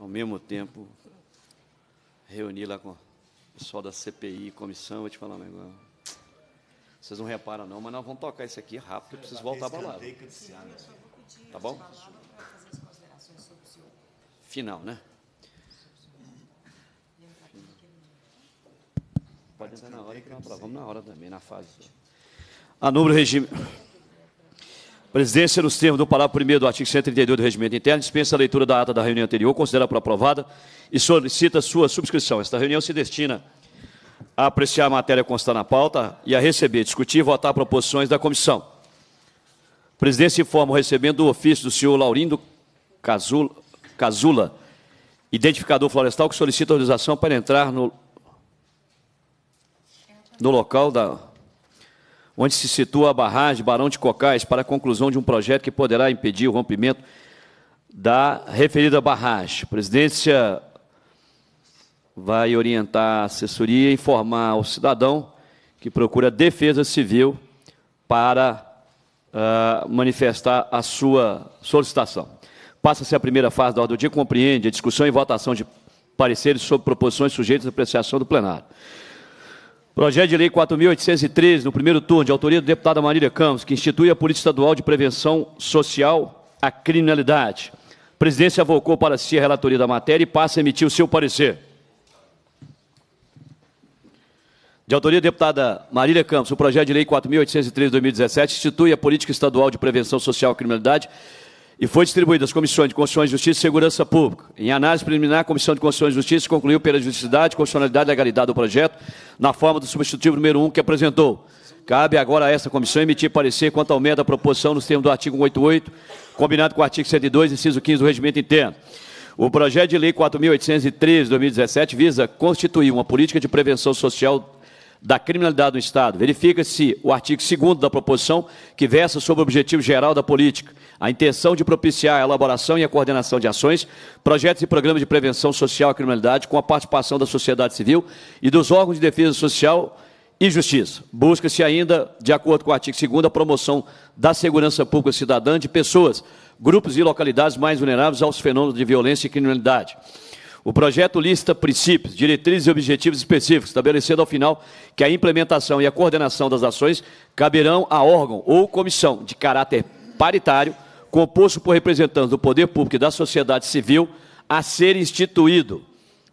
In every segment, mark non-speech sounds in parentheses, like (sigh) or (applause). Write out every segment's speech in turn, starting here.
ao mesmo tempo, reuni lá com o pessoal da CPI, comissão, vou te falar um negócio. Vocês não reparam não, mas nós vamos tocar isso aqui rápido, eu preciso voltar para lá. Tá bom? Né? Final, né? Pode entrar na hora que não, vamos na hora também, na fase. A número regime. Presidência, nos termos do parágrafo 1 do artigo 132 do Regimento Interno, dispensa a leitura da ata da reunião anterior, considera por aprovada e solicita sua subscrição. Esta reunião se destina a apreciar a matéria constante na pauta e a receber, discutir e votar proposições da comissão. Presidência informa o recebendo o ofício do senhor Laurindo Casula, Casula identificador florestal, que solicita autorização para entrar no, no local da onde se situa a barragem Barão de Cocais, para a conclusão de um projeto que poderá impedir o rompimento da referida barragem. A presidência vai orientar a assessoria e informar ao cidadão que procura defesa civil para uh, manifestar a sua solicitação. Passa-se a primeira fase da ordem do dia, compreende a discussão e votação de pareceres sobre proposições sujeitas à apreciação do plenário. Projeto de Lei 4.803 no primeiro turno, de autoria do deputado Marília Campos, que institui a Política Estadual de Prevenção Social à Criminalidade. A presidência avocou para si a relatoria da matéria e passa a emitir o seu parecer. De autoria da deputada Marília Campos, o projeto de lei 4803 de 2017 institui a Política Estadual de Prevenção Social à Criminalidade e foi distribuída às comissões de Constituição e Justiça e Segurança Pública. Em análise preliminar, a Comissão de Constituição e Justiça concluiu pela juridicidade, constitucionalidade e legalidade do projeto, na forma do substitutivo número 1 que apresentou. Cabe agora a esta comissão emitir parecer quanto ao mérito da proposição nos termos do artigo 188, combinado com o artigo 102, inciso 15 do Regimento Interno. O projeto de lei 4.813, 2017, visa constituir uma política de prevenção social da criminalidade do Estado, verifica-se o artigo 2 da proposição, que versa sobre o objetivo geral da política, a intenção de propiciar a elaboração e a coordenação de ações, projetos e programas de prevenção social à criminalidade, com a participação da sociedade civil e dos órgãos de defesa social e justiça. Busca-se ainda, de acordo com o artigo 2, a promoção da segurança pública cidadã de pessoas, grupos e localidades mais vulneráveis aos fenômenos de violência e criminalidade. O projeto lista princípios, diretrizes e objetivos específicos, estabelecendo ao final que a implementação e a coordenação das ações caberão a órgão ou comissão de caráter paritário, composto por representantes do poder público e da sociedade civil, a ser instituído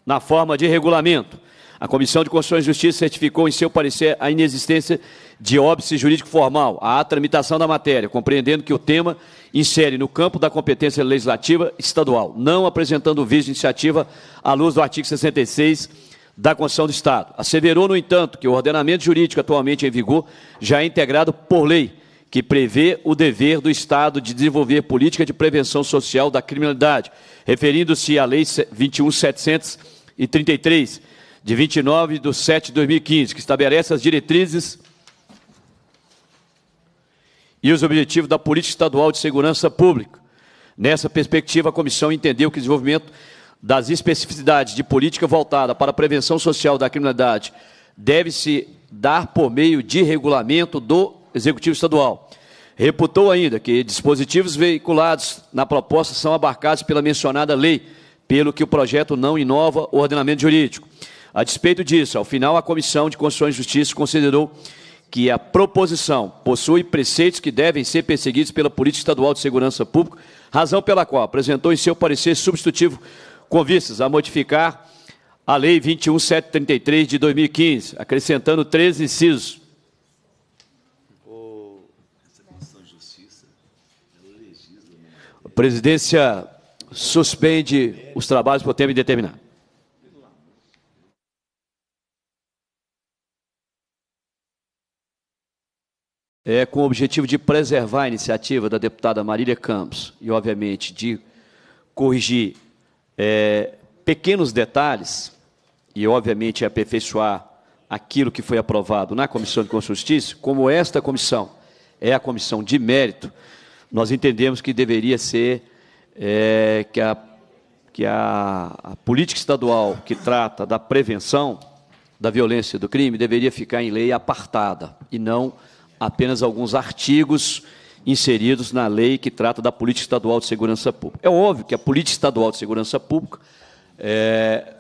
na forma de regulamento. A Comissão de Constituição e Justiça certificou em seu parecer a inexistência de óbice jurídico formal à tramitação da matéria, compreendendo que o tema insere no campo da competência legislativa estadual, não apresentando o vício de iniciativa à luz do artigo 66 da Constituição do Estado. Asseverou, no entanto, que o ordenamento jurídico atualmente em vigor já é integrado por lei, que prevê o dever do Estado de desenvolver política de prevenção social da criminalidade, referindo-se à Lei 21733, de 29 de 7 de 2015, que estabelece as diretrizes e os objetivos da Política Estadual de Segurança Pública. Nessa perspectiva, a comissão entendeu que o desenvolvimento das especificidades de política voltada para a prevenção social da criminalidade deve se dar por meio de regulamento do Executivo Estadual. Reputou ainda que dispositivos veiculados na proposta são abarcados pela mencionada lei, pelo que o projeto não inova o ordenamento jurídico. A despeito disso, ao final, a Comissão de Constituição e Justiça considerou que a proposição possui preceitos que devem ser perseguidos pela Política Estadual de Segurança Pública, razão pela qual apresentou em seu parecer substitutivo com vistas a modificar a Lei 21733 de 2015, acrescentando três incisos. A presidência suspende os trabalhos por tempo indeterminado. é, com o objetivo de preservar a iniciativa da deputada Marília Campos e, obviamente, de corrigir é, pequenos detalhes e, obviamente, aperfeiçoar aquilo que foi aprovado na Comissão de Constituição Justiça, como esta comissão é a comissão de mérito, nós entendemos que deveria ser é, que, a, que a, a política estadual que trata da prevenção da violência e do crime deveria ficar em lei apartada e não apenas alguns artigos inseridos na lei que trata da política estadual de segurança pública. É óbvio que a política estadual de segurança pública, é,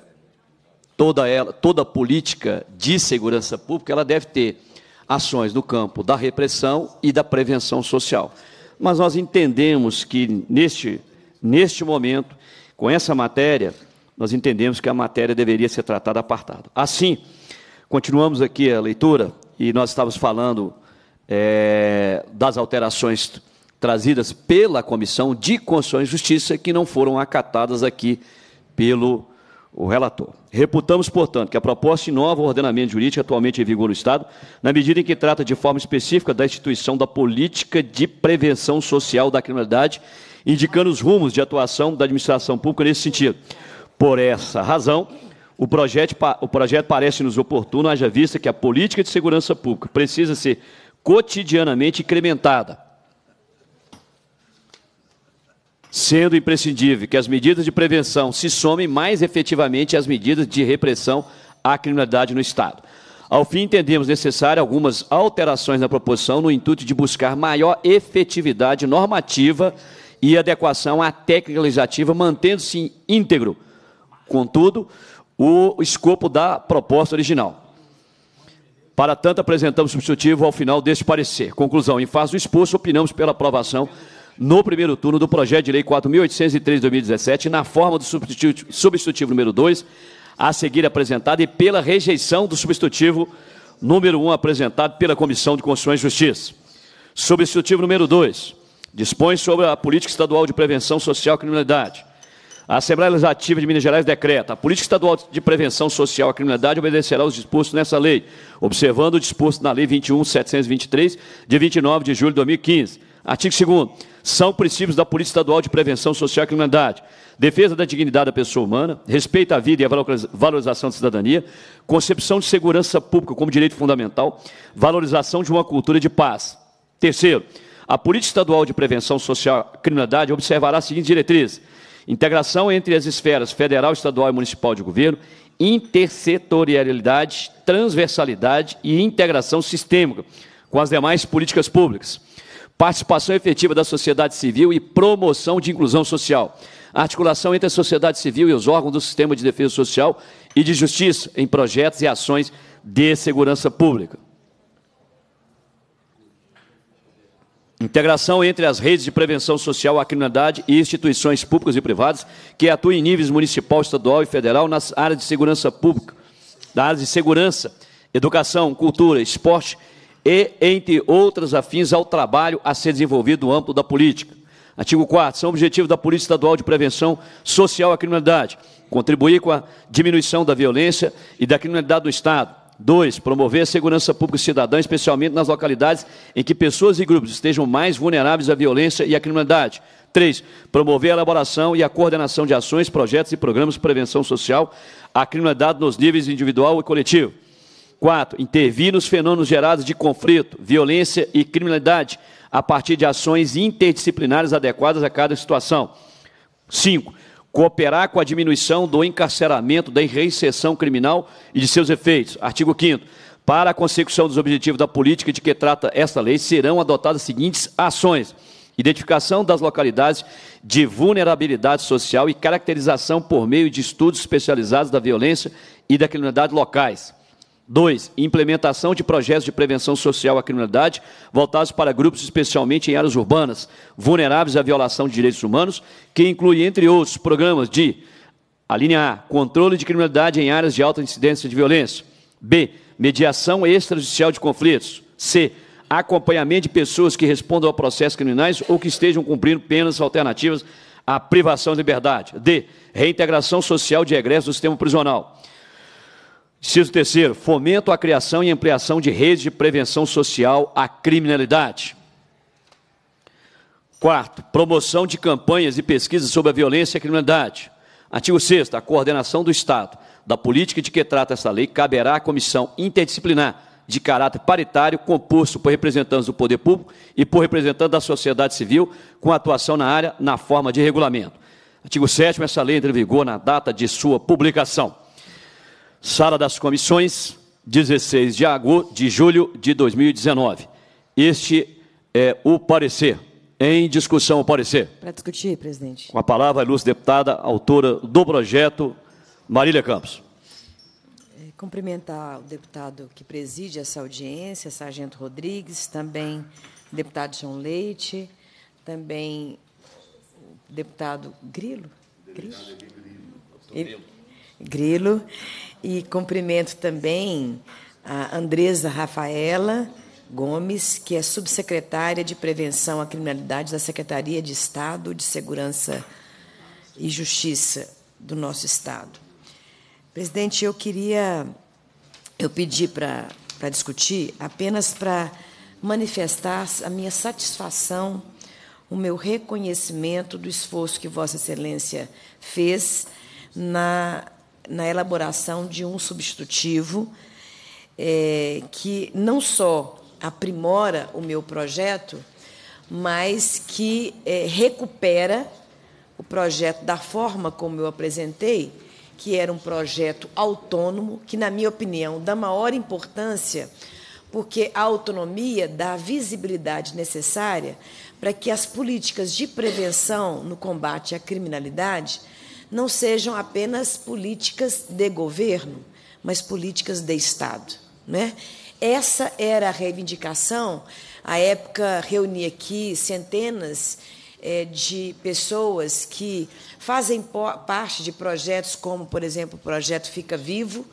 toda ela, toda política de segurança pública, ela deve ter ações no campo da repressão e da prevenção social. Mas nós entendemos que neste neste momento, com essa matéria, nós entendemos que a matéria deveria ser tratada apartada. Assim, continuamos aqui a leitura e nós estávamos falando é, das alterações trazidas pela Comissão de Constituição e Justiça que não foram acatadas aqui pelo o relator. Reputamos, portanto, que a proposta inova o ordenamento jurídico atualmente em vigor no Estado, na medida em que trata de forma específica da instituição da política de prevenção social da criminalidade, indicando os rumos de atuação da administração pública nesse sentido. Por essa razão, o projeto, o projeto parece-nos oportuno, haja vista que a política de segurança pública precisa ser cotidianamente incrementada, sendo imprescindível que as medidas de prevenção se somem mais efetivamente às medidas de repressão à criminalidade no Estado. Ao fim, entendemos necessário algumas alterações na proposição no intuito de buscar maior efetividade normativa e adequação à técnica legislativa, mantendo-se íntegro, contudo, o escopo da proposta original. Para tanto, apresentamos substitutivo ao final deste parecer. Conclusão: em face do exposto, opinamos pela aprovação no primeiro turno do projeto de lei 4.803-2017, na forma do substitutivo, substitutivo número 2, a seguir apresentado, e pela rejeição do substitutivo número 1, um, apresentado pela Comissão de Constituição e Justiça. Substitutivo número 2, dispõe sobre a política estadual de prevenção social e criminalidade. A Assembleia Legislativa de Minas Gerais decreta: a Política Estadual de Prevenção Social à Criminalidade obedecerá aos dispostos nessa lei, observando o disposto na Lei 21.723, de 29 de julho de 2015. Artigo 2 São princípios da Política Estadual de Prevenção Social à Criminalidade. Defesa da dignidade da pessoa humana, respeito à vida e à valorização da cidadania, concepção de segurança pública como direito fundamental, valorização de uma cultura de paz. Terceiro, a Política Estadual de Prevenção Social à Criminalidade observará as seguintes diretrizes integração entre as esferas federal, estadual e municipal de governo, intersetorialidade, transversalidade e integração sistêmica com as demais políticas públicas, participação efetiva da sociedade civil e promoção de inclusão social, articulação entre a sociedade civil e os órgãos do sistema de defesa social e de justiça em projetos e ações de segurança pública. Integração entre as redes de prevenção social à criminalidade e instituições públicas e privadas que atuem em níveis municipal, estadual e federal nas áreas de segurança pública, da área de segurança, educação, cultura, esporte e, entre outras afins, ao trabalho a ser desenvolvido no âmbito da política. Artigo 4. São objetivos da Polícia Estadual de Prevenção Social à Criminalidade: contribuir com a diminuição da violência e da criminalidade do Estado Dois, promover a segurança pública cidadã, especialmente nas localidades em que pessoas e grupos estejam mais vulneráveis à violência e à criminalidade. Três, promover a elaboração e a coordenação de ações, projetos e programas de prevenção social à criminalidade nos níveis individual e coletivo. Quatro, intervir nos fenômenos gerados de conflito, violência e criminalidade a partir de ações interdisciplinares adequadas a cada situação. Cinco, cooperar com a diminuição do encarceramento, da reinserção criminal e de seus efeitos. Artigo 5 Para a consecução dos objetivos da política de que trata esta lei, serão adotadas as seguintes ações: identificação das localidades de vulnerabilidade social e caracterização por meio de estudos especializados da violência e da criminalidade locais. 2. Implementação de projetos de prevenção social à criminalidade voltados para grupos, especialmente em áreas urbanas, vulneráveis à violação de direitos humanos, que inclui, entre outros, programas de a linha A, controle de criminalidade em áreas de alta incidência de violência. B. Mediação extrajudicial de conflitos. C. Acompanhamento de pessoas que respondam a processos criminais ou que estejam cumprindo penas alternativas à privação de liberdade. D. Reintegração social de egresso do sistema prisional. Inciso terceiro, fomento à criação e ampliação de redes de prevenção social à criminalidade. Quarto, promoção de campanhas e pesquisas sobre a violência e a criminalidade. Artigo 6 a coordenação do Estado da política de que trata essa lei caberá à comissão interdisciplinar de caráter paritário composto por representantes do poder público e por representantes da sociedade civil com atuação na área na forma de regulamento. Artigo 7 essa lei entra em vigor na data de sua publicação. Sala das Comissões, 16 de, agosto, de julho de 2019. Este é o parecer. Em discussão, o parecer. Para discutir, presidente. Com a palavra, a luz deputada, autora do projeto, Marília Campos. É, cumprimentar o deputado que preside essa audiência, Sargento Rodrigues, também o deputado João Leite, também o deputado Grilo. Grilo? Grilo. E cumprimento também a Andresa Rafaela Gomes, que é subsecretária de Prevenção à Criminalidade da Secretaria de Estado de Segurança e Justiça do nosso Estado. Presidente, eu queria. Eu pedi para discutir apenas para manifestar a minha satisfação, o meu reconhecimento do esforço que Vossa Excelência fez na na elaboração de um substitutivo é, que não só aprimora o meu projeto, mas que é, recupera o projeto da forma como eu apresentei, que era um projeto autônomo, que, na minha opinião, dá maior importância, porque a autonomia dá a visibilidade necessária para que as políticas de prevenção no combate à criminalidade não sejam apenas políticas de governo, mas políticas de Estado. Né? Essa era a reivindicação. A época reuni aqui centenas eh, de pessoas que fazem parte de projetos como, por exemplo, o projeto Fica Vivo,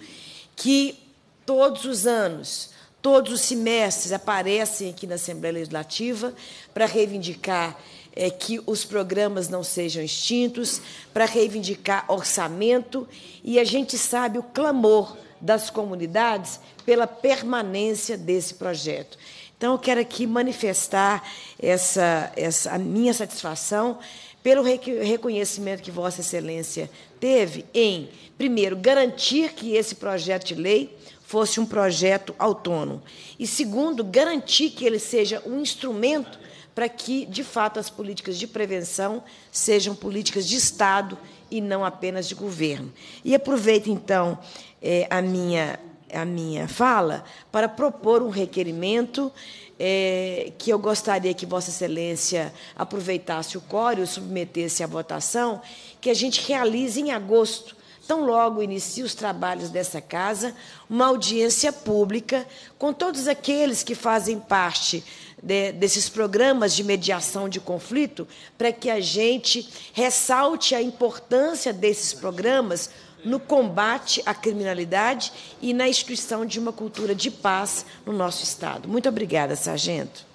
que todos os anos, todos os semestres aparecem aqui na Assembleia Legislativa para reivindicar é, que os programas não sejam extintos, para reivindicar orçamento, e a gente sabe o clamor das comunidades pela permanência desse projeto. Então, eu quero aqui manifestar essa, essa a minha satisfação pelo reconhecimento que Vossa Excelência teve em, primeiro, garantir que esse projeto de lei fosse um projeto autônomo, e, segundo, garantir que ele seja um instrumento para que, de fato, as políticas de prevenção sejam políticas de Estado e não apenas de governo. E aproveito, então, eh, a, minha, a minha fala para propor um requerimento eh, que eu gostaria que Vossa Excelência aproveitasse o córeo, submetesse à votação, que a gente realize em agosto tão logo iniciem os trabalhos dessa casa, uma audiência pública com todos aqueles que fazem parte de, desses programas de mediação de conflito, para que a gente ressalte a importância desses programas no combate à criminalidade e na instituição de uma cultura de paz no nosso Estado. Muito obrigada, Sargento.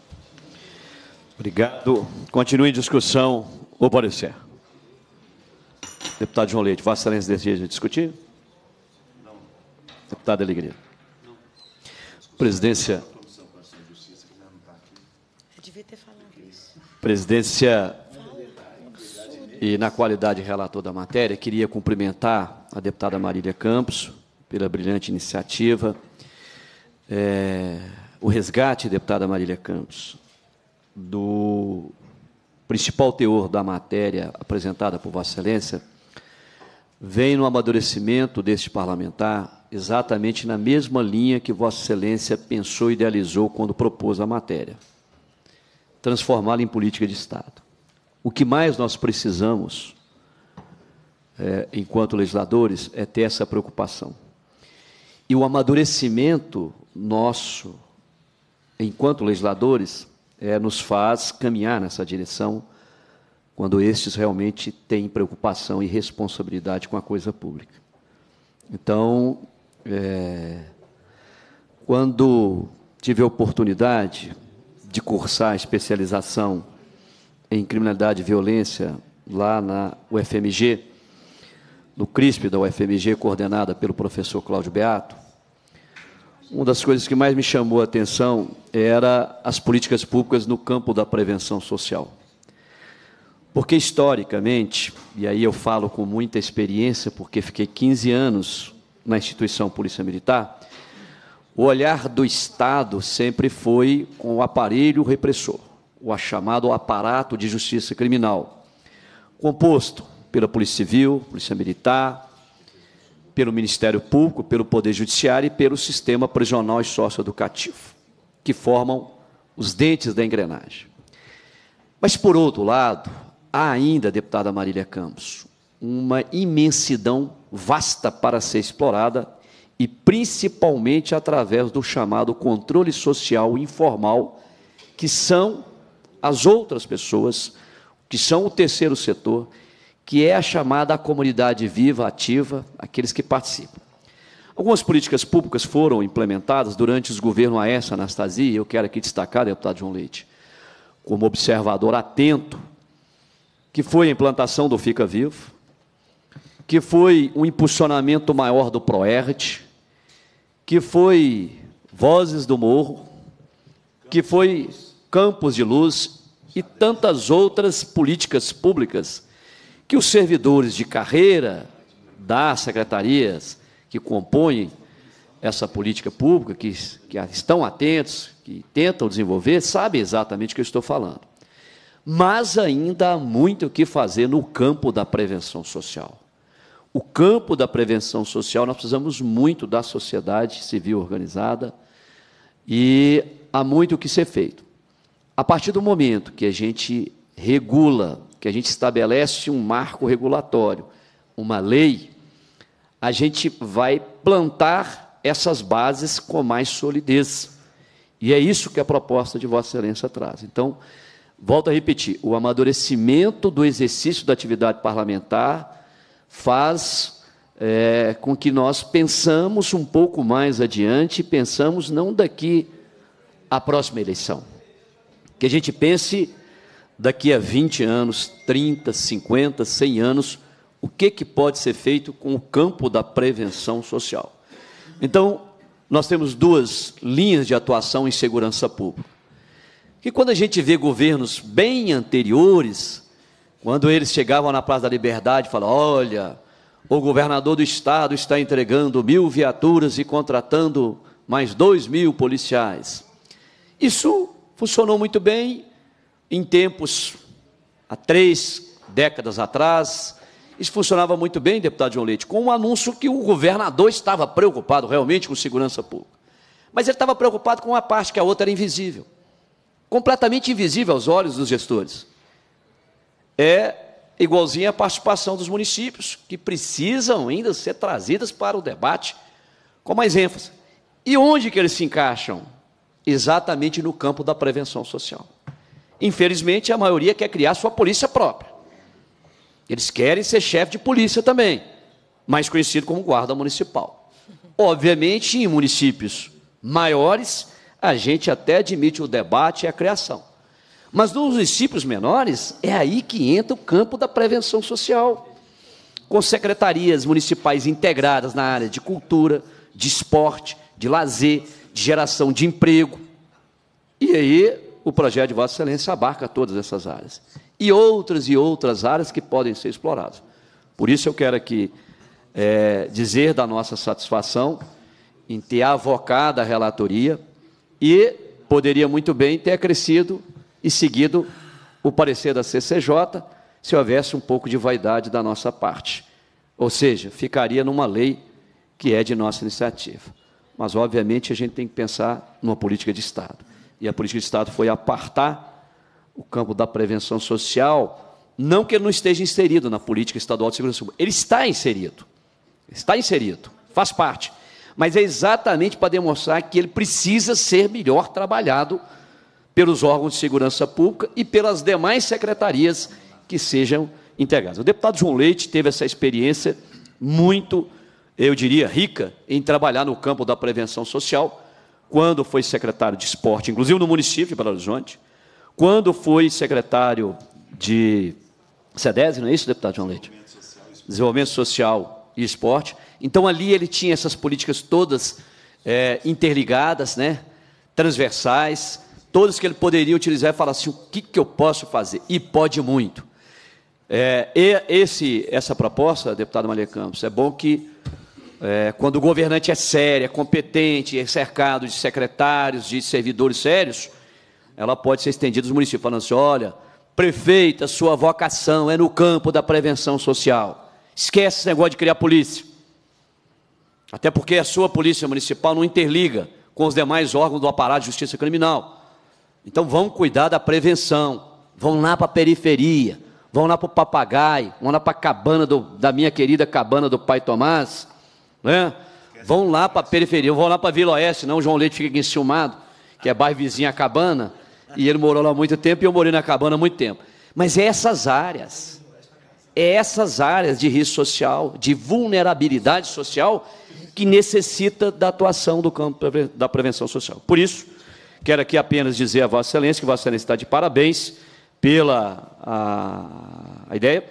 Obrigado. Continue em discussão o parecer. Deputado João Leite, Vossa Excelência deseja discutir? Não. Deputado Alegria. Não. Presidência. Presidência, e na qualidade relator da matéria, queria cumprimentar a deputada Marília Campos pela brilhante iniciativa. É, o resgate, deputada Marília Campos, do principal teor da matéria apresentada por Vossa Excelência vem no amadurecimento deste parlamentar exatamente na mesma linha que Vossa Excelência pensou e idealizou quando propôs a matéria transformá-la em política de Estado. O que mais nós precisamos, é, enquanto legisladores, é ter essa preocupação. E o amadurecimento nosso, enquanto legisladores, é, nos faz caminhar nessa direção quando estes realmente têm preocupação e responsabilidade com a coisa pública. Então, é, quando tive a oportunidade de cursar especialização em criminalidade e violência lá na UFMG, no CRISP da UFMG, coordenada pelo professor Cláudio Beato, uma das coisas que mais me chamou a atenção era as políticas públicas no campo da prevenção social. Porque historicamente, e aí eu falo com muita experiência, porque fiquei 15 anos na instituição Polícia Militar, o olhar do Estado sempre foi com o aparelho repressor, o chamado aparato de justiça criminal, composto pela Polícia Civil, Polícia Militar, pelo Ministério Público, pelo Poder Judiciário e pelo sistema prisional e socioeducativo, que formam os dentes da engrenagem. Mas, por outro lado, há ainda, deputada Marília Campos, uma imensidão vasta para ser explorada e principalmente através do chamado controle social informal, que são as outras pessoas, que são o terceiro setor, que é a chamada comunidade viva, ativa, aqueles que participam. Algumas políticas públicas foram implementadas durante os governos Aécio Anastasia, e eu quero aqui destacar, deputado João Leite, como observador atento, que foi a implantação do Fica Vivo, que foi um impulsionamento maior do PROERT, que foi Vozes do Morro, que foi Campos de Luz e tantas outras políticas públicas que os servidores de carreira das secretarias que compõem essa política pública, que, que estão atentos, que tentam desenvolver, sabem exatamente o que eu estou falando. Mas ainda há muito o que fazer no campo da prevenção social o campo da prevenção social, nós precisamos muito da sociedade civil organizada e há muito o que ser feito. A partir do momento que a gente regula, que a gente estabelece um marco regulatório, uma lei, a gente vai plantar essas bases com mais solidez. E é isso que a proposta de Vossa Excelência traz. Então, volto a repetir: o amadurecimento do exercício da atividade parlamentar faz é, com que nós pensamos um pouco mais adiante, pensamos não daqui à próxima eleição. Que a gente pense daqui a 20 anos, 30, 50, 100 anos, o que, que pode ser feito com o campo da prevenção social. Então, nós temos duas linhas de atuação em segurança pública. Que quando a gente vê governos bem anteriores, quando eles chegavam na Praça da Liberdade, falavam: olha, o governador do estado está entregando mil viaturas e contratando mais dois mil policiais. Isso funcionou muito bem em tempos, há três décadas atrás. Isso funcionava muito bem, deputado João Leite, com um anúncio que o governador estava preocupado realmente com segurança pública. Mas ele estava preocupado com uma parte que a outra era invisível completamente invisível aos olhos dos gestores é igualzinho à participação dos municípios, que precisam ainda ser trazidas para o debate com mais ênfase. E onde que eles se encaixam? Exatamente no campo da prevenção social. Infelizmente, a maioria quer criar sua polícia própria. Eles querem ser chefe de polícia também, mais conhecido como guarda municipal. Obviamente, em municípios maiores, a gente até admite o debate e a criação. Mas nos municípios menores, é aí que entra o campo da prevenção social, com secretarias municipais integradas na área de cultura, de esporte, de lazer, de geração de emprego. E aí o projeto de Vossa Excelência abarca todas essas áreas. E outras e outras áreas que podem ser exploradas. Por isso eu quero aqui é, dizer da nossa satisfação em ter avocado a relatoria e poderia muito bem ter acrescido e seguido o parecer da CCJ, se houvesse um pouco de vaidade da nossa parte. Ou seja, ficaria numa lei que é de nossa iniciativa. Mas, obviamente, a gente tem que pensar numa política de Estado. E a política de Estado foi apartar o campo da prevenção social, não que ele não esteja inserido na política estadual de segurança pública. Ele está inserido. Está inserido, faz parte. Mas é exatamente para demonstrar que ele precisa ser melhor trabalhado pelos órgãos de segurança pública e pelas demais secretarias que sejam integradas. O deputado João Leite teve essa experiência muito, eu diria, rica em trabalhar no campo da prevenção social, quando foi secretário de esporte, inclusive no município de Belo Horizonte, quando foi secretário de SEDES, não é isso, deputado João Leite? Desenvolvimento Social e Esporte. Então, ali ele tinha essas políticas todas é, interligadas, né? transversais, todos que ele poderia utilizar e falar assim: o que, que eu posso fazer? E pode muito. É, esse, essa proposta, deputado Maria Campos, é bom que é, quando o governante é sério, é competente, é cercado de secretários, de servidores sérios, ela pode ser estendida aos municípios, falando assim: olha, prefeita, sua vocação é no campo da prevenção social. Esquece esse negócio de criar polícia. Até porque a sua polícia municipal não interliga com os demais órgãos do aparato de justiça criminal. Então vamos cuidar da prevenção. Vão lá para a periferia, vão lá para o papagaio, vão lá para a cabana do, da minha querida cabana do pai Tomás, né? Vão lá para a periferia, vão lá para Vila Oeste, não, o João Leite fica enciumado, que é bairro vizinho à cabana, e ele morou lá muito tempo e eu morei na cabana há muito tempo. Mas é essas áreas, é essas áreas de risco social, de vulnerabilidade social, que necessita da atuação do campo da prevenção social. Por isso, Quero aqui apenas dizer a Vossa Excelência que Vossa Excelência está de parabéns pela a, a ideia.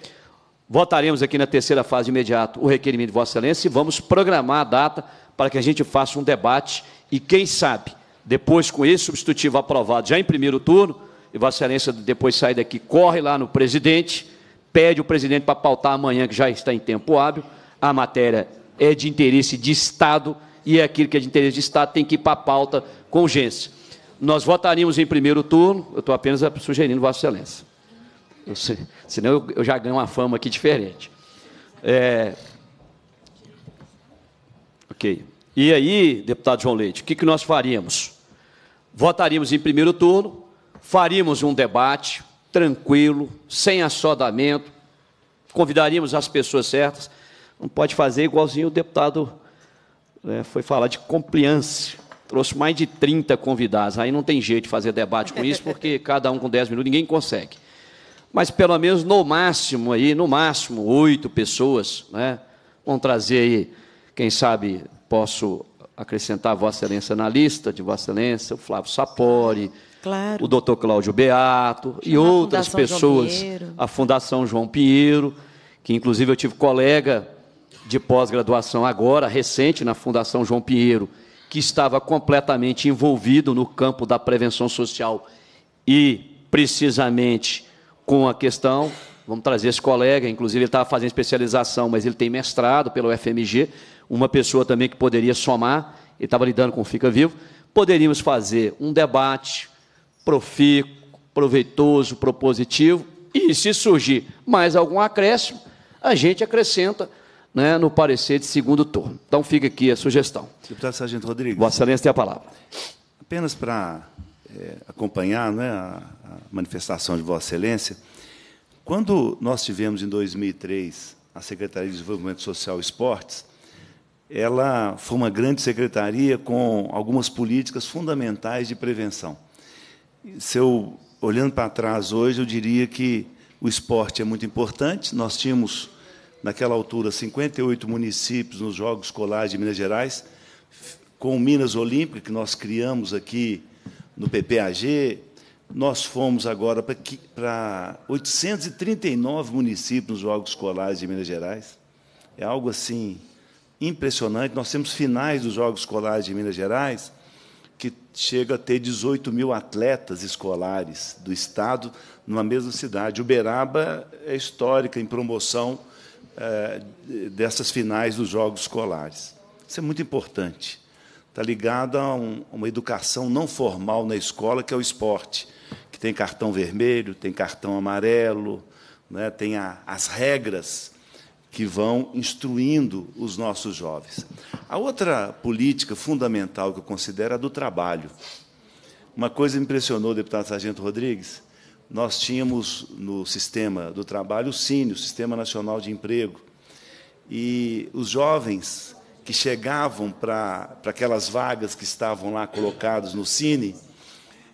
Votaremos aqui na terceira fase imediato o requerimento de Vossa Excelência e vamos programar a data para que a gente faça um debate e, quem sabe, depois com esse substitutivo aprovado já em primeiro turno, e Vossa Excelência depois sai daqui, corre lá no presidente, pede o presidente para pautar amanhã, que já está em tempo hábil, a matéria é de interesse de Estado e é aquilo que é de interesse de Estado tem que ir para a pauta com urgência nós votaríamos em primeiro turno, eu estou apenas sugerindo Vossa Excelência. Eu sei, senão eu, eu, já ganho uma fama aqui diferente. É... Ok. E aí, deputado João Leite, o que, que nós faríamos? Votaríamos em primeiro turno, faríamos um debate tranquilo, sem assodamento, convidaríamos as pessoas certas. Não pode fazer igualzinho o deputado né, foi falar de compliance. Trouxe mais de 30 convidados. Aí não tem jeito de fazer debate com isso, porque (laughs) cada um com 10 minutos ninguém consegue. Mas pelo menos no máximo aí, no máximo, oito pessoas, né? Vão trazer aí, quem sabe posso acrescentar Vossa Excelência na lista de Vossa Excelência, o Flávio Sapori, claro. o doutor Cláudio Beato e a outras Fundação pessoas, a Fundação João Pinheiro, que inclusive eu tive colega de pós-graduação agora, recente, na Fundação João Pinheiro, que estava completamente envolvido no campo da prevenção social e, precisamente, com a questão. Vamos trazer esse colega, inclusive ele estava fazendo especialização, mas ele tem mestrado pelo FMG, uma pessoa também que poderia somar, ele estava lidando com o Fica Vivo. Poderíamos fazer um debate profícuo, proveitoso, propositivo, e se surgir mais algum acréscimo, a gente acrescenta né, no parecer de segundo turno. Então fica aqui a sugestão. Deputado Sargento Rodrigues. Vossa Excelência tem a palavra. Apenas para é, acompanhar né, a, a manifestação de Vossa Excelência, quando nós tivemos em 2003 a Secretaria de Desenvolvimento Social e Esportes, ela foi uma grande secretaria com algumas políticas fundamentais de prevenção. Se eu, olhando para trás hoje, eu diria que o esporte é muito importante. Nós tínhamos naquela altura, 58 municípios nos Jogos Escolares de Minas Gerais, com o Minas Olímpico, que nós criamos aqui no PPAG, nós fomos agora para 839 municípios nos Jogos Escolares de Minas Gerais. É algo assim impressionante. Nós temos finais dos Jogos Escolares de Minas Gerais que chega a ter 18 mil atletas escolares do Estado numa mesma cidade. Uberaba é histórica em promoção é, dessas finais dos jogos escolares. Isso é muito importante. Está ligado a um, uma educação não formal na escola, que é o esporte, que tem cartão vermelho, tem cartão amarelo, né, tem a, as regras que vão instruindo os nossos jovens. A outra política fundamental que eu considero é a do trabalho. Uma coisa impressionou o deputado Sargento Rodrigues, nós tínhamos no sistema do trabalho o Cine, o Sistema Nacional de Emprego. E os jovens que chegavam para aquelas vagas que estavam lá colocados no Cine,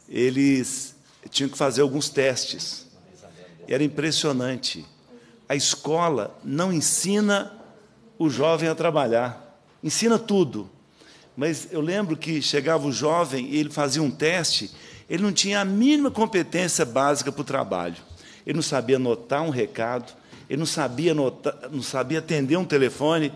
eles tinham que fazer alguns testes. E era impressionante. A escola não ensina o jovem a trabalhar, ensina tudo. Mas eu lembro que chegava o jovem e ele fazia um teste ele não tinha a mínima competência básica para o trabalho. Ele não sabia anotar um recado, ele não sabia, anotar, não sabia atender um telefone,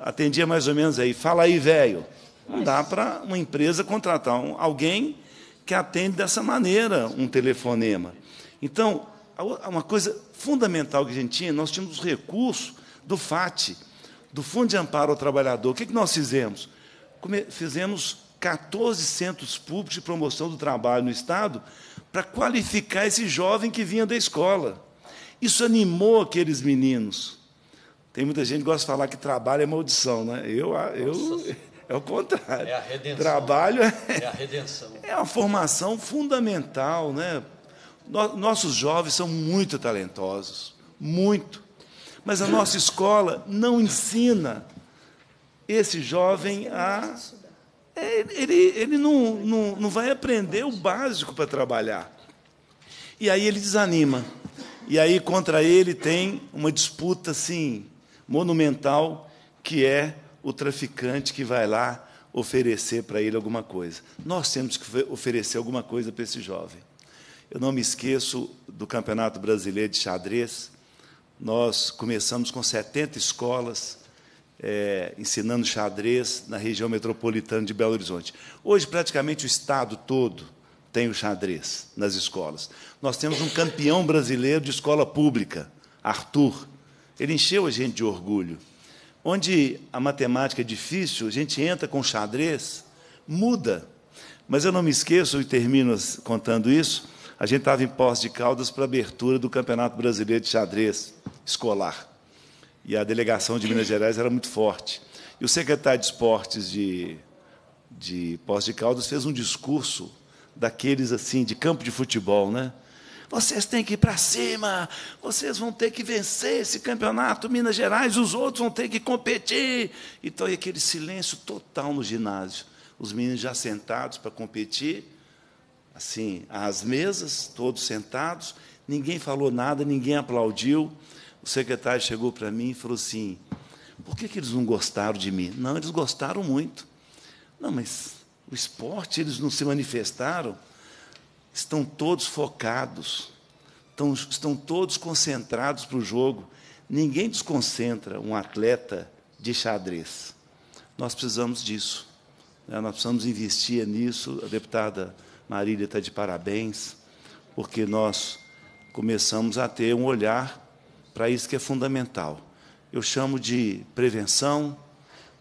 atendia mais ou menos aí, fala aí, velho. Não dá para uma empresa contratar um, alguém que atende dessa maneira um telefonema. Então, uma coisa fundamental que a gente tinha, nós tínhamos os recursos do FAT, do Fundo de Amparo ao Trabalhador. O que, é que nós fizemos? Fizemos 14 centros públicos de promoção do trabalho no Estado para qualificar esse jovem que vinha da escola. Isso animou aqueles meninos. Tem muita gente que gosta de falar que trabalho é maldição, né? Eu, eu (laughs) é o contrário. É a redenção. Trabalho é, é a redenção. (laughs) É uma formação fundamental, né? Nossos jovens são muito talentosos, muito. Mas a nossa escola não ensina esse jovem a é, ele, ele não, não, não vai aprender o básico para trabalhar. E aí ele desanima. E aí contra ele tem uma disputa assim monumental que é o traficante que vai lá oferecer para ele alguma coisa. Nós temos que oferecer alguma coisa para esse jovem. Eu não me esqueço do Campeonato Brasileiro de Xadrez. Nós começamos com 70 escolas é, ensinando xadrez na região metropolitana de Belo Horizonte. Hoje, praticamente o Estado todo tem o xadrez nas escolas. Nós temos um campeão brasileiro de escola pública, Arthur. Ele encheu a gente de orgulho. Onde a matemática é difícil, a gente entra com xadrez, muda. Mas eu não me esqueço, e termino contando isso, a gente estava em posse de Caldas para a abertura do Campeonato Brasileiro de Xadrez Escolar e a delegação de Minas Gerais era muito forte. E o secretário de Esportes de, de Posse de Caldas fez um discurso daqueles assim, de campo de futebol, né? Vocês têm que ir para cima, vocês vão ter que vencer esse campeonato, Minas Gerais, os outros vão ter que competir. Então, e aquele silêncio total no ginásio. Os meninos já sentados para competir, assim, às mesas, todos sentados, ninguém falou nada, ninguém aplaudiu o secretário chegou para mim e falou assim: por que, que eles não gostaram de mim? Não, eles gostaram muito. Não, mas o esporte, eles não se manifestaram. Estão todos focados, estão, estão todos concentrados para o jogo. Ninguém desconcentra um atleta de xadrez. Nós precisamos disso. Né? Nós precisamos investir nisso. A deputada Marília está de parabéns, porque nós começamos a ter um olhar para isso que é fundamental. Eu chamo de prevenção,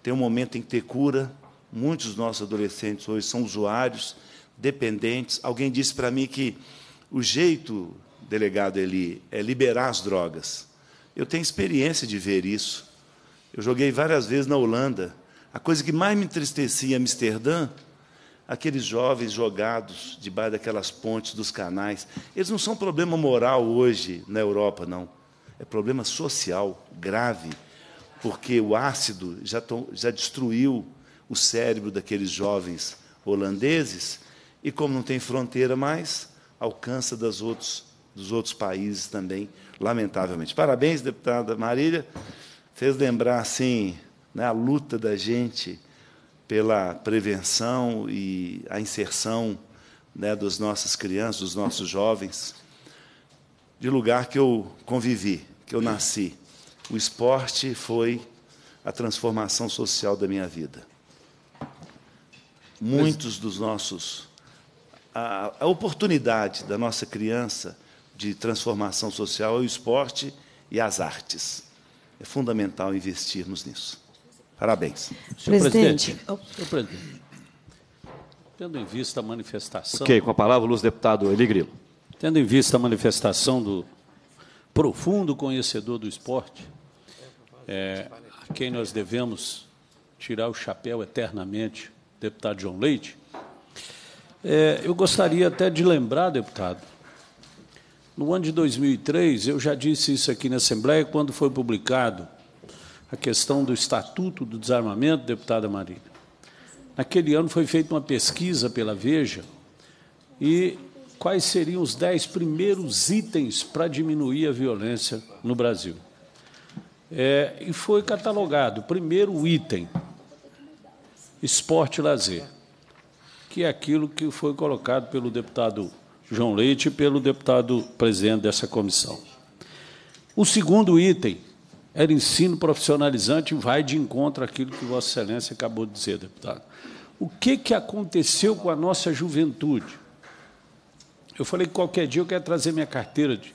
tem um momento em que ter cura. Muitos dos nossos adolescentes hoje são usuários, dependentes. Alguém disse para mim que o jeito, delegado Eli, é liberar as drogas. Eu tenho experiência de ver isso. Eu joguei várias vezes na Holanda. A coisa que mais me entristecia em Amsterdã, aqueles jovens jogados debaixo daquelas pontes dos canais. Eles não são um problema moral hoje na Europa, não é problema social grave, porque o ácido já, já destruiu o cérebro daqueles jovens holandeses e, como não tem fronteira mais, alcança das outros, dos outros países também, lamentavelmente. Parabéns, deputada Marília. Fez lembrar, assim, né, a luta da gente pela prevenção e a inserção né, das nossas crianças, dos nossos jovens de lugar que eu convivi, que eu nasci. O esporte foi a transformação social da minha vida. Muitos dos nossos. A, a oportunidade da nossa criança de transformação social é o esporte e as artes. É fundamental investirmos nisso. Parabéns. Senhor presidente. Senhor presidente. Tendo em vista a manifestação. Ok, com a palavra, o Luz Deputado Eli Grilo. Tendo em vista a manifestação do profundo conhecedor do esporte, é, a quem nós devemos tirar o chapéu eternamente, deputado João Leite, é, eu gostaria até de lembrar, deputado, no ano de 2003, eu já disse isso aqui na Assembleia, quando foi publicado a questão do Estatuto do Desarmamento, deputada Marília. Naquele ano foi feita uma pesquisa pela Veja e quais seriam os dez primeiros itens para diminuir a violência no Brasil. É, e foi catalogado o primeiro item, esporte e lazer, que é aquilo que foi colocado pelo deputado João Leite e pelo deputado presidente dessa comissão. O segundo item era ensino profissionalizante e vai de encontro àquilo que Vossa Excelência acabou de dizer, deputado. O que, que aconteceu com a nossa juventude? Eu falei que qualquer dia eu quero trazer minha carteira de,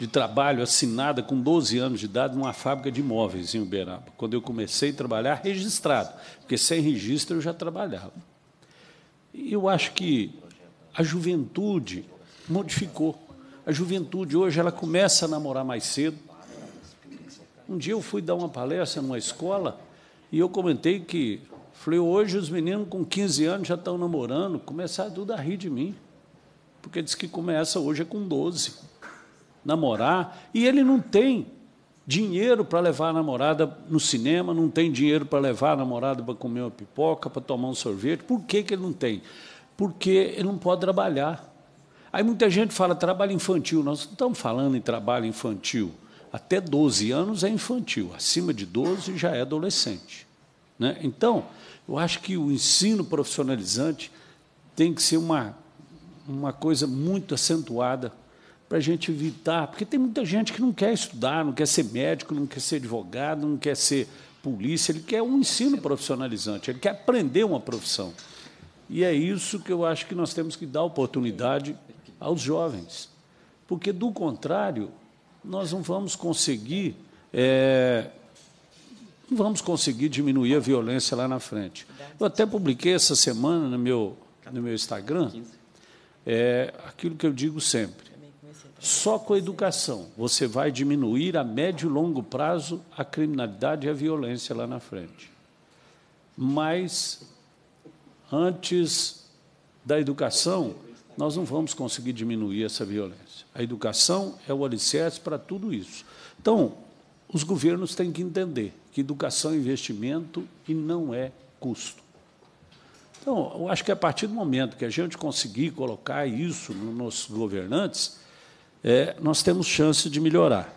de trabalho assinada com 12 anos de idade numa fábrica de imóveis em Uberaba. Quando eu comecei a trabalhar, registrado, porque sem registro eu já trabalhava. E eu acho que a juventude modificou. A juventude hoje ela começa a namorar mais cedo. Um dia eu fui dar uma palestra numa escola e eu comentei que, falei, hoje os meninos com 15 anos já estão namorando, começaram tudo a rir de mim porque diz que começa hoje é com 12. Namorar, e ele não tem dinheiro para levar a namorada no cinema, não tem dinheiro para levar a namorada para comer uma pipoca, para tomar um sorvete. Por que, que ele não tem? Porque ele não pode trabalhar. Aí muita gente fala trabalho infantil. Nós não estamos falando em trabalho infantil. Até 12 anos é infantil, acima de 12 já é adolescente. Né? Então, eu acho que o ensino profissionalizante tem que ser uma uma coisa muito acentuada para a gente evitar, porque tem muita gente que não quer estudar, não quer ser médico, não quer ser advogado, não quer ser polícia, ele quer um ensino profissionalizante, ele quer aprender uma profissão. E é isso que eu acho que nós temos que dar oportunidade aos jovens, porque do contrário nós não vamos conseguir é, não vamos conseguir diminuir a violência lá na frente. Eu até publiquei essa semana no meu no meu Instagram é aquilo que eu digo sempre. Só com a educação você vai diminuir a médio e longo prazo a criminalidade e a violência lá na frente. Mas antes da educação, nós não vamos conseguir diminuir essa violência. A educação é o alicerce para tudo isso. Então, os governos têm que entender que educação é investimento e não é custo. Então, eu acho que a partir do momento que a gente conseguir colocar isso nos nossos governantes, é, nós temos chance de melhorar.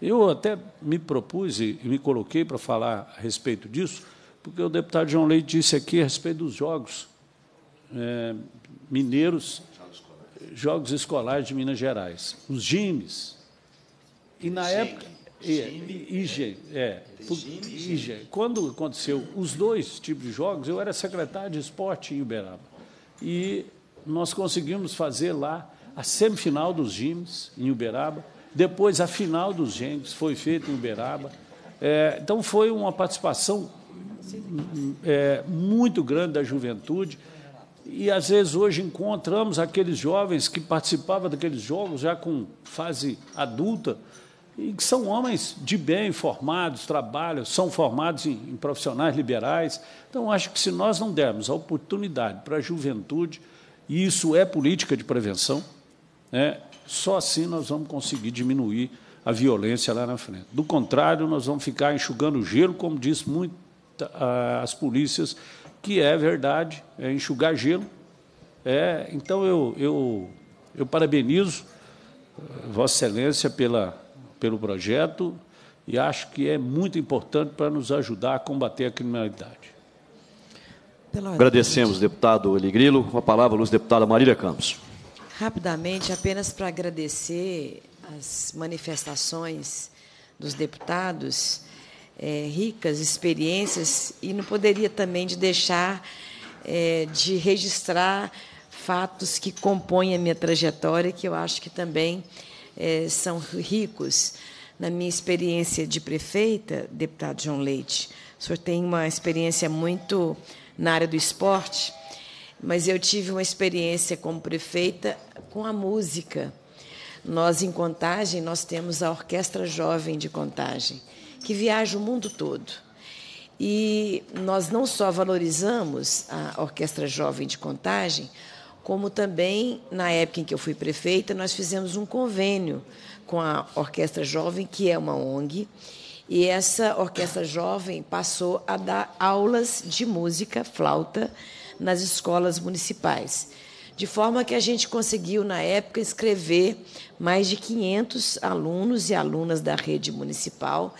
Eu até me propus e me coloquei para falar a respeito disso, porque o deputado João Leite disse aqui a respeito dos jogos é, mineiros, jogos escolares. de Minas Gerais, os gimes, E na época, IGE, né? é. IGE. Quando aconteceu os dois tipos de jogos, eu era secretário de esporte em Uberaba. E nós conseguimos fazer lá a semifinal dos GIMs em Uberaba. Depois a final dos GEMs foi feita em Uberaba. É, então foi uma participação é, muito grande da juventude. E às vezes hoje encontramos aqueles jovens que participavam daqueles jogos já com fase adulta e que são homens de bem, formados, trabalham, são formados em, em profissionais liberais. Então, acho que se nós não dermos a oportunidade para a juventude, e isso é política de prevenção, né, só assim nós vamos conseguir diminuir a violência lá na frente. Do contrário, nós vamos ficar enxugando gelo, como diz muito a, as polícias, que é verdade, é enxugar gelo. É, então, eu, eu, eu parabenizo eh, Vossa Excelência pela pelo projeto e acho que é muito importante para nos ajudar a combater a criminalidade. Agradecemos, deputado Oligrilo, Com a palavra, luz deputada Marília Campos. Rapidamente, apenas para agradecer as manifestações dos deputados, é, ricas experiências, e não poderia também de deixar é, de registrar fatos que compõem a minha trajetória, que eu acho que também é, são ricos. Na minha experiência de prefeita, deputado João Leite, o senhor tem uma experiência muito na área do esporte, mas eu tive uma experiência como prefeita com a música. Nós, em Contagem, nós temos a Orquestra Jovem de Contagem, que viaja o mundo todo. E nós não só valorizamos a Orquestra Jovem de Contagem, como também, na época em que eu fui prefeita, nós fizemos um convênio com a Orquestra Jovem, que é uma ONG, e essa Orquestra Jovem passou a dar aulas de música, flauta, nas escolas municipais. De forma que a gente conseguiu, na época, escrever mais de 500 alunos e alunas da rede municipal,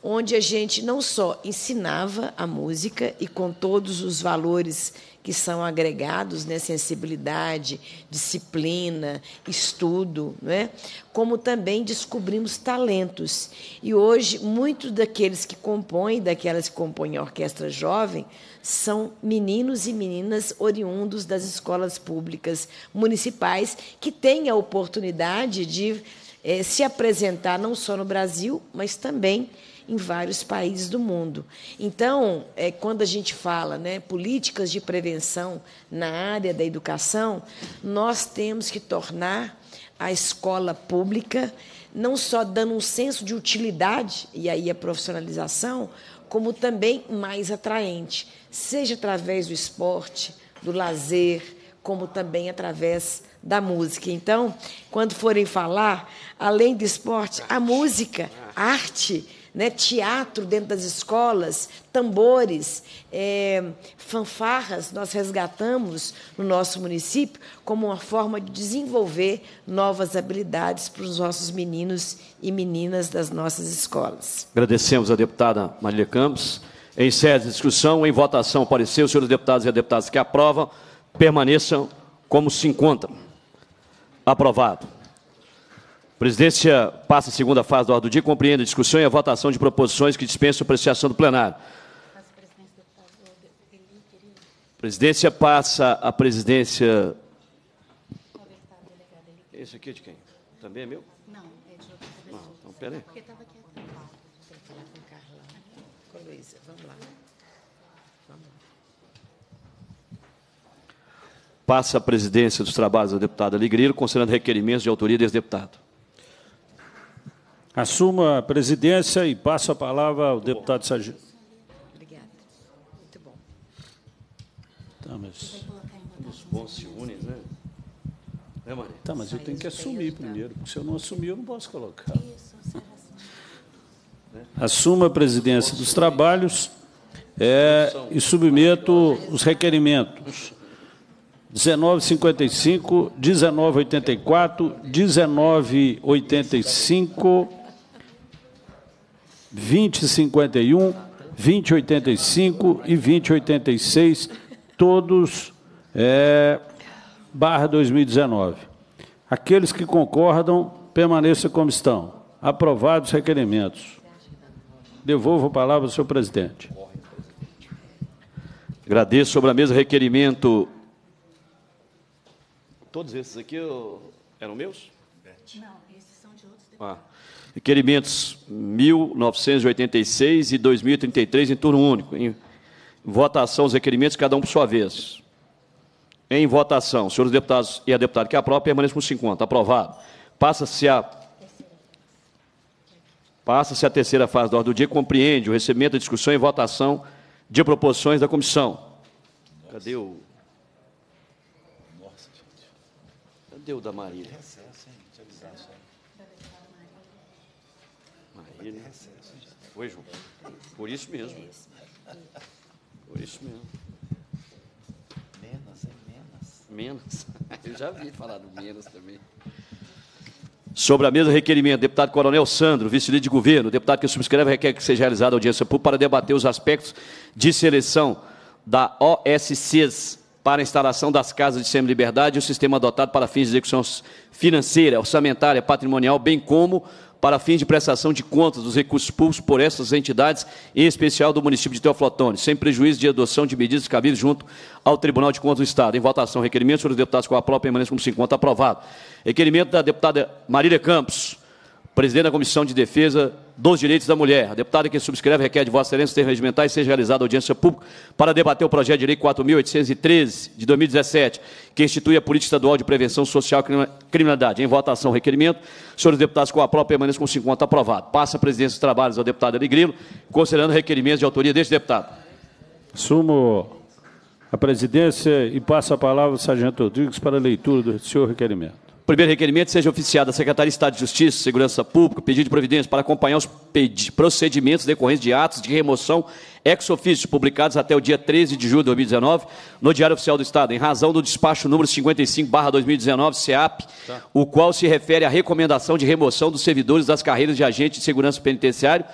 onde a gente não só ensinava a música e com todos os valores que são agregados, né, sensibilidade, disciplina, estudo, né? como também descobrimos talentos. E hoje, muitos daqueles que compõem, daquelas que compõem a orquestra jovem, são meninos e meninas oriundos das escolas públicas municipais que têm a oportunidade de eh, se apresentar não só no Brasil, mas também em vários países do mundo. Então, é, quando a gente fala né, políticas de prevenção na área da educação, nós temos que tornar a escola pública não só dando um senso de utilidade, e aí a profissionalização, como também mais atraente, seja através do esporte, do lazer, como também através da música. Então, quando forem falar, além do esporte, a música, a arte né? teatro dentro das escolas, tambores, é, fanfarras, nós resgatamos no nosso município como uma forma de desenvolver novas habilidades para os nossos meninos e meninas das nossas escolas. Agradecemos a deputada Marília Campos. Em sede de discussão, em votação, apareceu, senhores deputados e deputadas que aprovam, permaneçam como se encontram. Aprovado presidência passa a segunda fase da ordem do dia, compreende a discussão e a votação de proposições que dispensam apreciação do plenário. Presidência passa a presidência. Esse aqui é de quem? Também é meu? Não, é de outra Não, então, peraí. Porque estava aqui atrás. Tem que falar com Carla. Com a Luísa. Vamos lá. Vamos lá. Passa a presidência dos trabalhos da deputada Alegria, considerando requerimentos de autoria desse deputado. Assuma a presidência e passo a palavra ao deputado tá Sargento. Obrigada. Muito bom. Tá, mas... Os bons se unem, né? Né, Maria? Tá, mas eu tenho que assumir tá? primeiro, porque se eu não assumir, eu não posso colocar. É né? Assuma a presidência dos trabalhos é, e submeto os requerimentos. 1955, 1984, 1985... 2051, 2085 e 2086, todos é, barra 2019. Aqueles que concordam, permaneçam como estão. Aprovados os requerimentos. Devolvo a palavra ao senhor presidente. Agradeço sobre a mesa requerimento. Todos esses aqui eram meus? Não, esses são de outros ah. deputados. Ah requerimentos 1986 e 2033 em turno único. Em votação os requerimentos, cada um por sua vez. Em votação, senhores deputados e a deputada que aprova, permaneçam com 50. Aprovado. Passa-se a Passa-se a terceira fase da ordem do dia, compreende o recebimento, da discussão e votação de proposições da comissão. Cadê o. Cadê o da Marília? família. É Oi, João. Por é isso mesmo. Por isso mesmo. Menos, hein? Menos. Menos. (laughs) Eu já vi falar do Menos também. Sobre a mesa requerimento, deputado Coronel Sandro, vice-líder de governo, deputado que subscreve requer que seja realizada audiência pública para debater os aspectos de seleção da OSCs para a instalação das casas de semi-liberdade e o sistema adotado para fins de execução financeira, orçamentária, patrimonial, bem como para fins de prestação de contas dos recursos públicos por essas entidades, em especial do município de Teoflotone, sem prejuízo de adoção de medidas cabíveis junto ao Tribunal de Contas do Estado. Em votação, requerimento sobre deputados com a prova permanece como se encontra aprovado. Requerimento da deputada Marília Campos, presidente da Comissão de Defesa dos Direitos da Mulher. A deputada que subscreve requer de Vossa Excelência termos regimentais seja realizada audiência pública para debater o projeto de lei 4.813 de 2017, que institui a Política Estadual de Prevenção Social e Criminalidade. Em votação, requerimento. Senhores deputados, com a própria permaneça com 50 aprovado. Passa a presidência dos trabalhos ao deputado Eligrilo, considerando requerimentos de autoria deste deputado. Sumo a presidência e passo a palavra ao sargento Rodrigues para a leitura do seu requerimento primeiro requerimento seja oficiado à Secretaria de Estado de Justiça e Segurança Pública, pedido de providência para acompanhar os procedimentos decorrentes de atos de remoção ex ofício publicados até o dia 13 de julho de 2019 no Diário Oficial do Estado, em razão do despacho número 55/2019 CEAP, tá. o qual se refere à recomendação de remoção dos servidores das carreiras de agente de segurança penitenciário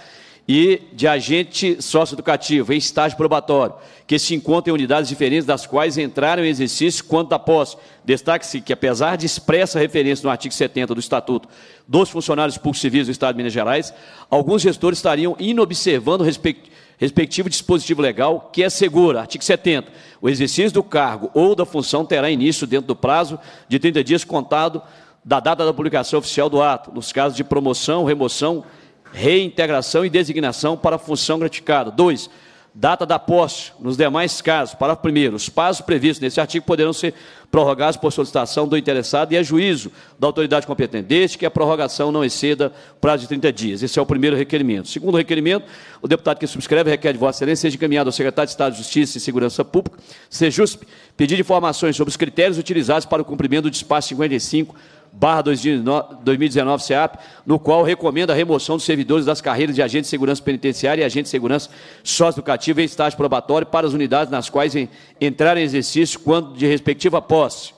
e de agente socioeducativo em estágio probatório, que se encontram em unidades diferentes das quais entraram em exercício quanto após posse. Destaque-se que, apesar de expressa referência no artigo 70 do Estatuto dos Funcionários Públicos Civis do Estado de Minas Gerais, alguns gestores estariam inobservando o respectivo respectivo dispositivo legal que assegura, é artigo 70, o exercício do cargo ou da função terá início dentro do prazo de 30 dias contado da data da publicação oficial do ato, nos casos de promoção, remoção, reintegração e designação para a função gratificada. dois, Data da posse, nos demais casos, parágrafo primeiro, os prazos previstos nesse artigo poderão ser prorrogados por solicitação do interessado e a é juízo da autoridade competente, desde que a prorrogação não exceda o prazo de 30 dias. Esse é o primeiro requerimento. Segundo requerimento, o deputado que subscreve requer de Vossa Excelência seja encaminhado ao secretário de Estado de Justiça e Segurança Pública, SEJUSP, pedir informações sobre os critérios utilizados para o cumprimento do despacho 55 barra 2019 SEAP, no qual recomenda a remoção dos servidores das carreiras de agente de segurança penitenciária e agente de segurança socioeducativa em estágio probatório para as unidades nas quais entrarem em exercício quando de respectiva posse.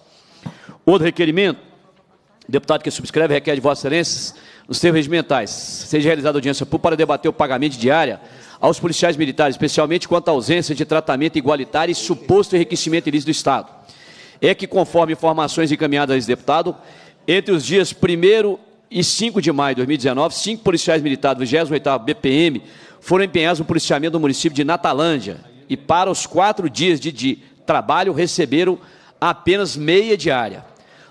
Outro requerimento, deputado que subscreve requer de vossas excelências, nos termos regimentais, seja realizada audiência pública para debater o pagamento diária aos policiais militares, especialmente quanto à ausência de tratamento igualitário e suposto enriquecimento ilícito do Estado. É que, conforme informações encaminhadas a esse deputado, entre os dias 1 e 5 de maio de 2019, cinco policiais militares do 28º BPM foram empenhados no policiamento do município de Natalândia e para os quatro dias de, de trabalho receberam apenas meia diária.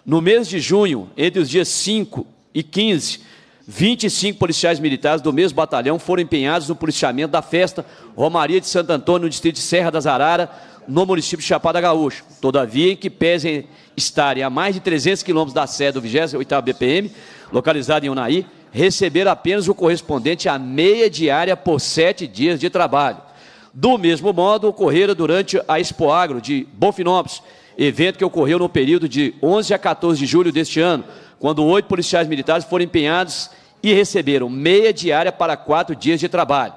No mês de junho, entre os dias 5 e 15, 25 policiais militares do mesmo batalhão foram empenhados no policiamento da festa Romaria de Santo Antônio, no distrito de Serra das Araras no município de Chapada Gaúcha. Todavia, em que pesem estarem a mais de 300 quilômetros da sede do 28º BPM, localizado em Unai, receberam apenas o correspondente à meia diária por sete dias de trabalho. Do mesmo modo, ocorrera durante a Expo Agro de Bonfinópolis, evento que ocorreu no período de 11 a 14 de julho deste ano, quando oito policiais militares foram empenhados e receberam meia diária para quatro dias de trabalho.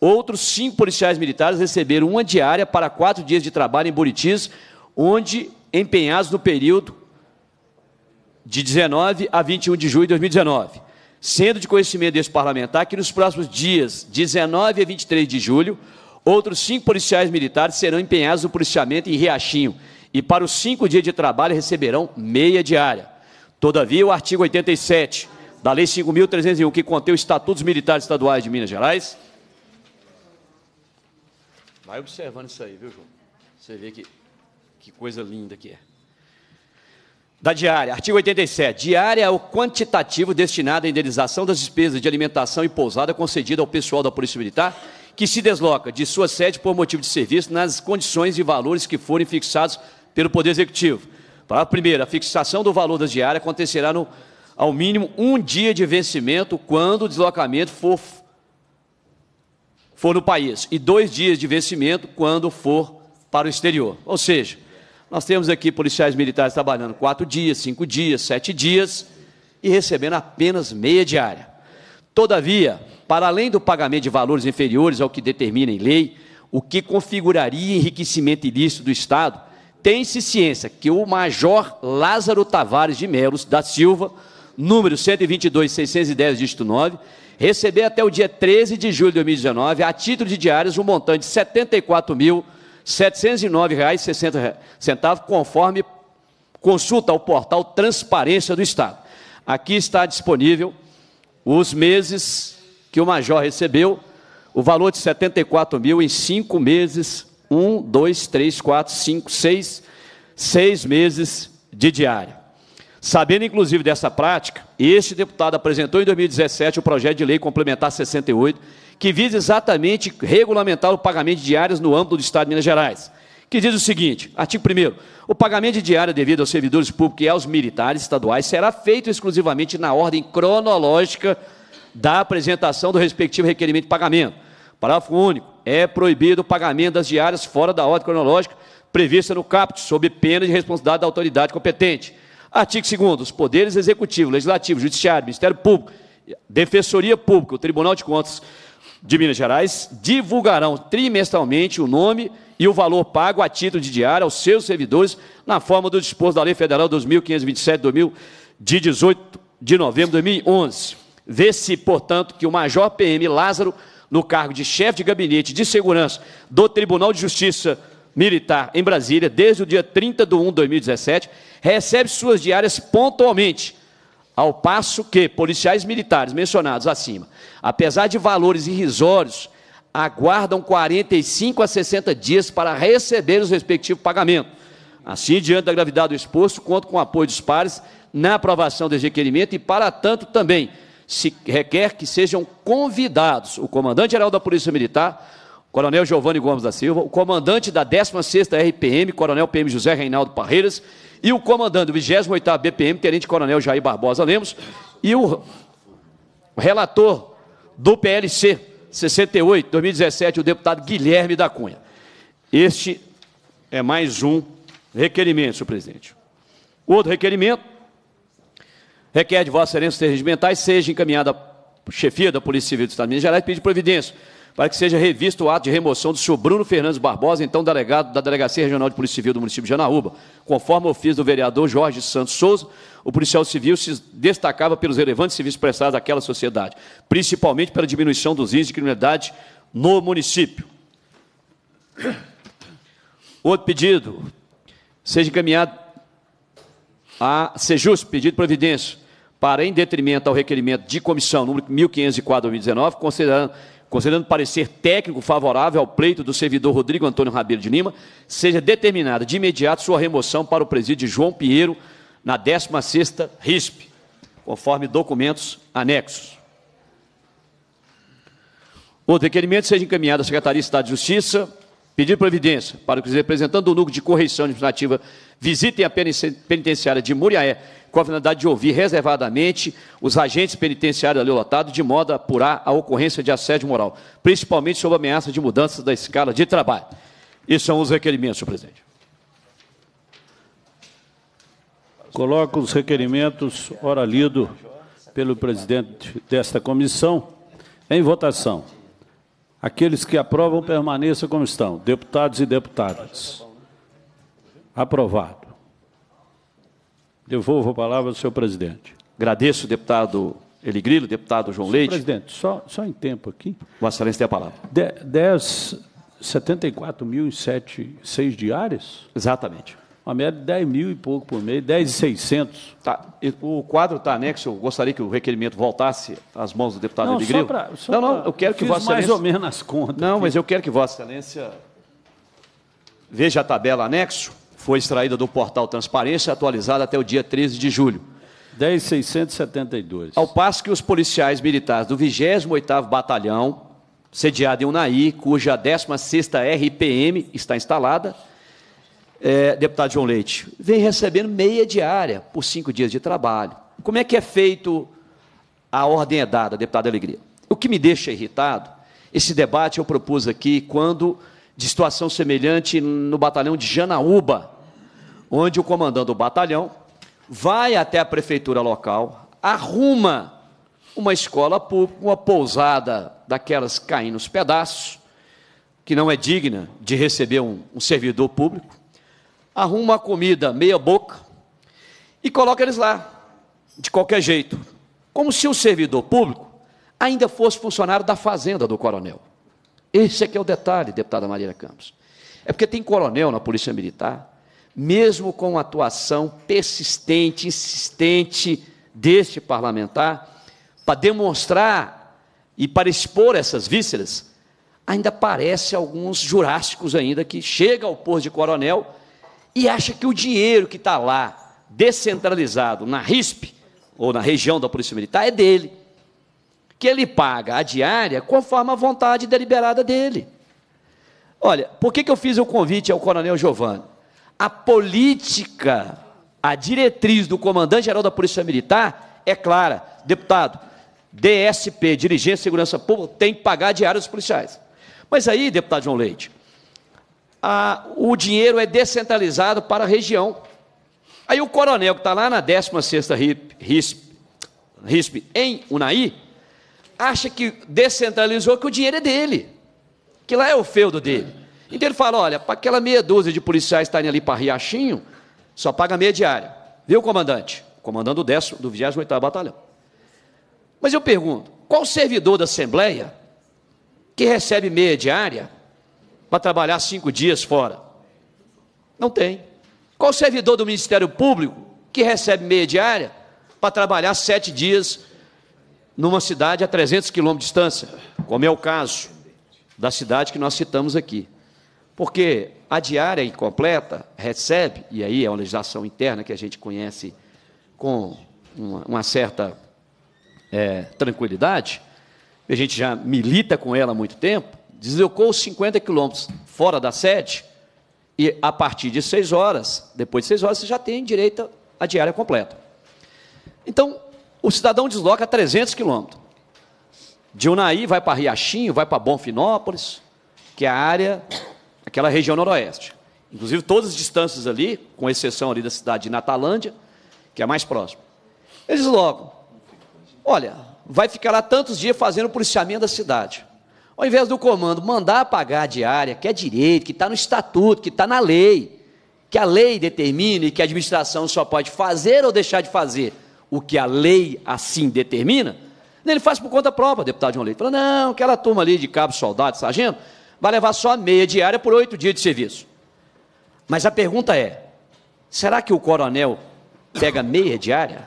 Outros cinco policiais militares receberam uma diária para quatro dias de trabalho em Buritis, onde empenhados no período de 19 a 21 de julho de 2019. Sendo de conhecimento desse parlamentar que nos próximos dias 19 a 23 de julho, outros cinco policiais militares serão empenhados no policiamento em Riachinho e para os cinco dias de trabalho receberão meia diária. Todavia, o artigo 87 da Lei 5.301, que contém os Estatutos Militares Estaduais de Minas Gerais, Vai observando isso aí, viu, João? Você vê que, que coisa linda que é. Da diária, artigo 87. Diária é o quantitativo destinado à indenização das despesas de alimentação e pousada concedida ao pessoal da Polícia Militar que se desloca de sua sede por motivo de serviço nas condições e valores que forem fixados pelo Poder Executivo. a primeiro, a fixação do valor da diária acontecerá no, ao mínimo um dia de vencimento quando o deslocamento for for no país e dois dias de vencimento quando for para o exterior. Ou seja, nós temos aqui policiais militares trabalhando quatro dias, cinco dias, sete dias e recebendo apenas meia diária. Todavia, para além do pagamento de valores inferiores ao que determina em lei, o que configuraria enriquecimento ilícito do Estado, tem-se ciência que o major Lázaro Tavares de Melos da Silva, número 122.610, dígito 9, receber até o dia 13 de julho de 2019, a título de diários, um montante de R$ 74.709,60, conforme consulta ao portal Transparência do Estado. Aqui está disponível os meses que o major recebeu, o valor de R$ 74.000 em cinco meses, um, dois, três, quatro, cinco, seis, seis meses de diário. Sabendo inclusive dessa prática, este deputado apresentou em 2017 o projeto de lei complementar 68, que visa exatamente regulamentar o pagamento de diárias no âmbito do Estado de Minas Gerais, que diz o seguinte: artigo 1. O pagamento de diária devido aos servidores públicos e aos militares estaduais será feito exclusivamente na ordem cronológica da apresentação do respectivo requerimento de pagamento. Parágrafo único. É proibido o pagamento das diárias fora da ordem cronológica prevista no CAPT, sob pena de responsabilidade da autoridade competente. Artigo 2 os poderes executivo, legislativo, judiciário, Ministério Público, Defensoria Pública, o Tribunal de Contas de Minas Gerais divulgarão trimestralmente o nome e o valor pago a título de diário aos seus servidores na forma do disposto da Lei Federal 2527 de 18 de novembro de 2011. Vê-se, portanto, que o Major PM Lázaro, no cargo de chefe de gabinete de segurança do Tribunal de Justiça militar em Brasília, desde o dia 30 de 1 de 2017, recebe suas diárias pontualmente, ao passo que policiais militares mencionados acima, apesar de valores irrisórios, aguardam 45 a 60 dias para receber os respectivos pagamentos. Assim, diante da gravidade do exposto, conto com o apoio dos pares na aprovação desse requerimento e, para tanto, também se requer que sejam convidados o comandante-geral da Polícia Militar, Coronel Giovanni Gomes da Silva, o comandante da 16ª RPM, Coronel PM José Reinaldo Parreiras, e o comandante do 28 ª BPM, Tenente Coronel Jair Barbosa Lemos, e o relator do PLC 68, 2017, o deputado Guilherme da Cunha. Este é mais um requerimento, senhor presidente. Outro requerimento requer de vossa excelência os regimentais seja encaminhada à chefia da Polícia Civil do Estado de Minas Gerais pedir providência para que seja revisto o ato de remoção do senhor Bruno Fernandes Barbosa, então delegado da Delegacia Regional de Polícia Civil do município de Janaúba. Conforme o ofício do vereador Jorge Santos Souza, o policial civil se destacava pelos relevantes serviços prestados àquela sociedade, principalmente pela diminuição dos índices de criminalidade no município. Outro pedido, seja encaminhado a Sejus, pedido de providência, para, em detrimento ao requerimento de comissão número 1504-2019, considerando considerando parecer técnico favorável ao pleito do servidor Rodrigo Antônio Rabelo de Lima, seja determinada de imediato sua remoção para o presídio de João Pinheiro na 16ª RISP, conforme documentos anexos. O requerimento seja encaminhado à Secretaria de Estado de Justiça, pedir providência para que os representantes do núcleo de correição administrativa visitem a penitenciária de Muriaé com a finalidade de ouvir reservadamente os agentes penitenciários ali lotados, de modo a apurar a ocorrência de assédio moral, principalmente sob ameaça de mudanças da escala de trabalho. Esses são os requerimentos, senhor presidente. Coloco os requerimentos, ora lido pelo presidente desta comissão, em votação. Aqueles que aprovam, permaneçam como estão. Deputados e deputadas. Aprovado. Devolvo a palavra ao senhor presidente. Agradeço, deputado Eligrilo, deputado João senhor Leite. Presidente, só, só em tempo aqui. Vossa Excelência tem a palavra. mil 10, sete seis diárias? Exatamente. Uma média de 10 mil e pouco por mês, 10,600. Tá. O quadro está anexo. Eu gostaria que o requerimento voltasse às mãos do deputado Eligrilo. não, não, eu quero que Vossa Excelência. mais ou menos as contas. Não, aqui. mas eu quero que Vossa Excelência veja a tabela anexo foi extraída do portal Transparência, atualizada até o dia 13 de julho. 10.672. Ao passo que os policiais militares do 28º Batalhão, sediado em Unaí, cuja 16ª RPM está instalada, é, deputado João Leite, vem recebendo meia diária por cinco dias de trabalho. Como é que é feito a ordem é dada, deputado Alegria? O que me deixa irritado, esse debate eu propus aqui quando de situação semelhante no batalhão de Janaúba, onde o comandante do batalhão vai até a prefeitura local, arruma uma escola pública, uma pousada daquelas caindo os pedaços, que não é digna de receber um, um servidor público, arruma a comida meia boca e coloca eles lá, de qualquer jeito, como se o servidor público ainda fosse funcionário da fazenda do coronel. Esse é que é o detalhe, deputada Maria Campos. É porque tem coronel na Polícia Militar, mesmo com a atuação persistente, insistente deste parlamentar, para demonstrar e para expor essas vísceras, ainda parece alguns jurássicos ainda que chega ao posto de coronel e acha que o dinheiro que está lá, descentralizado na RISP, ou na região da Polícia Militar, é dele. Que ele paga a diária conforme a vontade deliberada dele. Olha, por que, que eu fiz o convite ao Coronel Giovanni? a política, a diretriz do comandante-geral da Polícia Militar é clara. Deputado, DSP, Dirigência de Segurança Pública, tem que pagar diários aos policiais. Mas aí, deputado João Leite, a, o dinheiro é descentralizado para a região. Aí o coronel que está lá na 16ª RIP, RISP, RISP em Unai acha que descentralizou que o dinheiro é dele, que lá é o feudo dele. Então ele fala: olha, para aquela meia dúzia de policiais estarem ali para Riachinho, só paga meia diária. Viu, comandante? Comandando o do 28 Batalhão. Mas eu pergunto: qual servidor da Assembleia que recebe meia diária para trabalhar cinco dias fora? Não tem. Qual servidor do Ministério Público que recebe meia diária para trabalhar sete dias numa cidade a 300 quilômetros de distância, como é o caso da cidade que nós citamos aqui? Porque a diária incompleta recebe, e aí é uma legislação interna que a gente conhece com uma, uma certa é, tranquilidade, a gente já milita com ela há muito tempo, deslocou 50 quilômetros fora da sede, e a partir de seis horas, depois de seis horas, você já tem direito à diária completa. Então, o cidadão desloca 300 quilômetros. De Unaí vai para Riachinho, vai para Bonfinópolis, que é a área aquela região noroeste. Inclusive, todas as distâncias ali, com exceção ali da cidade de Natalândia, que é mais próximo. Eles logo, olha, vai ficar lá tantos dias fazendo o policiamento da cidade. Ao invés do comando mandar pagar a diária, que é direito, que está no estatuto, que está na lei, que a lei determina e que a administração só pode fazer ou deixar de fazer o que a lei assim determina, ele faz por conta própria, deputado João Leite. Fala, não, aquela turma ali de cabo, soldado, sargento, vai levar só meia diária por oito dias de serviço. Mas a pergunta é: será que o coronel pega meia diária?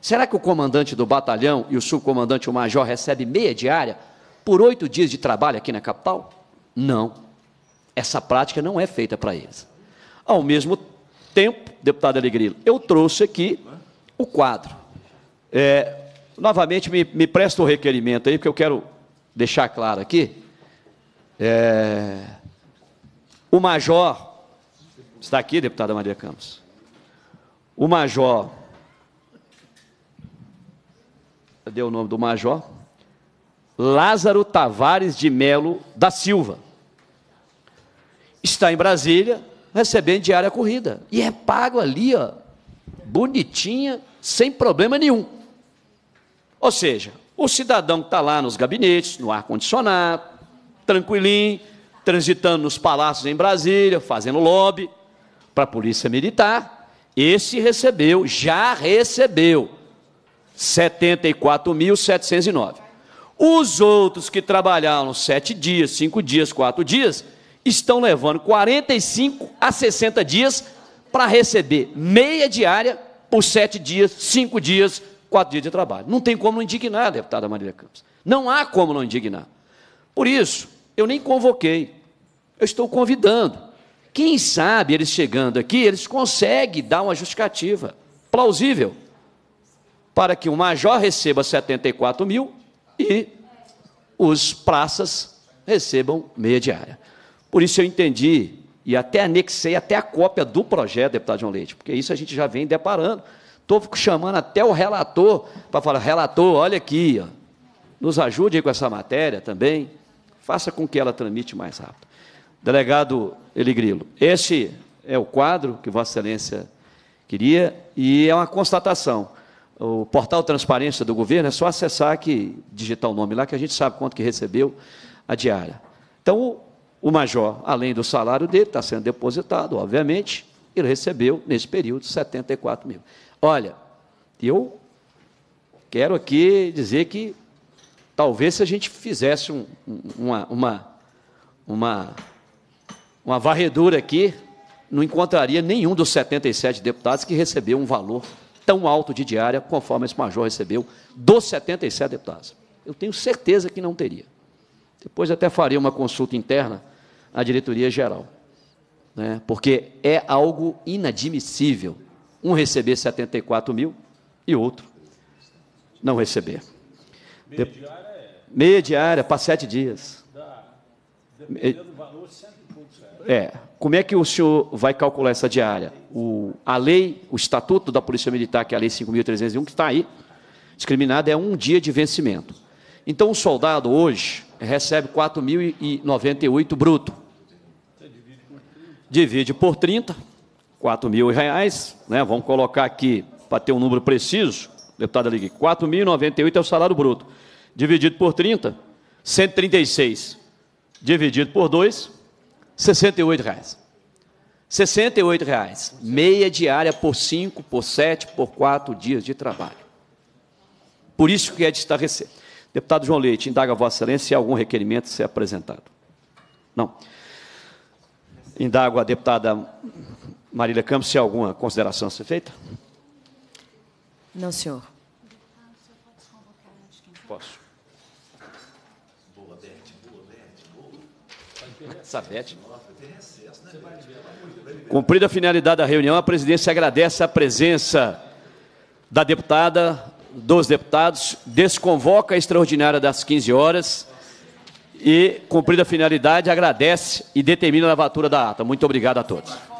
Será que o comandante do batalhão e o subcomandante, o major, recebe meia diária por oito dias de trabalho aqui na capital? Não. Essa prática não é feita para eles. Ao mesmo tempo, deputado Alegrilo, eu trouxe aqui o quadro. É, novamente, me, me presta o requerimento aí, porque eu quero deixar claro aqui é... O major, está aqui, deputada Maria Campos. O major, cadê o nome do major? Lázaro Tavares de Melo da Silva. Está em Brasília, recebendo diária corrida. E é pago ali, ó, bonitinha, sem problema nenhum. Ou seja, o cidadão que está lá nos gabinetes, no ar-condicionado, tranquilinho, transitando nos palácios em Brasília, fazendo lobby para a Polícia Militar. Esse recebeu, já recebeu 74.709. Os outros que trabalharam sete dias, cinco dias, quatro dias, estão levando 45 a 60 dias para receber meia diária por sete dias, cinco dias, quatro dias de trabalho. Não tem como não indignar, deputada Marília Campos. Não há como não indignar. Por isso, eu nem convoquei. Eu estou convidando. Quem sabe eles chegando aqui, eles conseguem dar uma justificativa plausível para que o major receba 74 mil e os praças recebam meia diária. Por isso eu entendi e até anexei até a cópia do projeto, deputado João Leite, porque isso a gente já vem deparando. Estou chamando até o relator para falar, relator, olha aqui, ó, nos ajude aí com essa matéria também. Faça com que ela tramite mais rápido. Delegado Eligrilo, este é o quadro que Vossa Excelência queria e é uma constatação. O portal Transparência do Governo é só acessar que digitar o nome lá, que a gente sabe quanto que recebeu a diária. Então, o major, além do salário dele, está sendo depositado, obviamente, ele recebeu, nesse período, 74 mil. Olha, eu quero aqui dizer que Talvez se a gente fizesse um, uma, uma, uma, uma varredura aqui, não encontraria nenhum dos 77 deputados que recebeu um valor tão alto de diária conforme esse major recebeu dos 77 deputados. Eu tenho certeza que não teria. Depois até faria uma consulta interna à diretoria geral, né? porque é algo inadmissível um receber 74 mil e outro não receber. Meia de... diária é. Meia diária, para sete dias. Dependendo do valor, cento É. Como é que o senhor vai calcular essa diária? O, a lei, o estatuto da Polícia Militar, que é a Lei 5.301, que está aí, discriminada, é um dia de vencimento. Então, o soldado hoje recebe 4.098 bruto. Divide por 30, 4 mil reais, né? vamos colocar aqui, para ter um número preciso, deputado Alegui, 4.098 é o salário bruto dividido por 30, 136 dividido por 2, 68 reais. 68 reais, meia diária por 5, por 7, por 4 dias de trabalho. Por isso que é de estarrecer. Deputado João Leite, indaga a Vossa Excelência se há algum requerimento ser apresentado. Não. Indago a deputada Marília Campos se há alguma consideração a ser feita. Não, senhor. Posso. Savete. Cumprida a finalidade da reunião, a presidência agradece a presença da deputada, dos deputados, desconvoca a extraordinária das 15 horas e, cumprida a finalidade, agradece e determina a lavatura da ata. Muito obrigado a todos.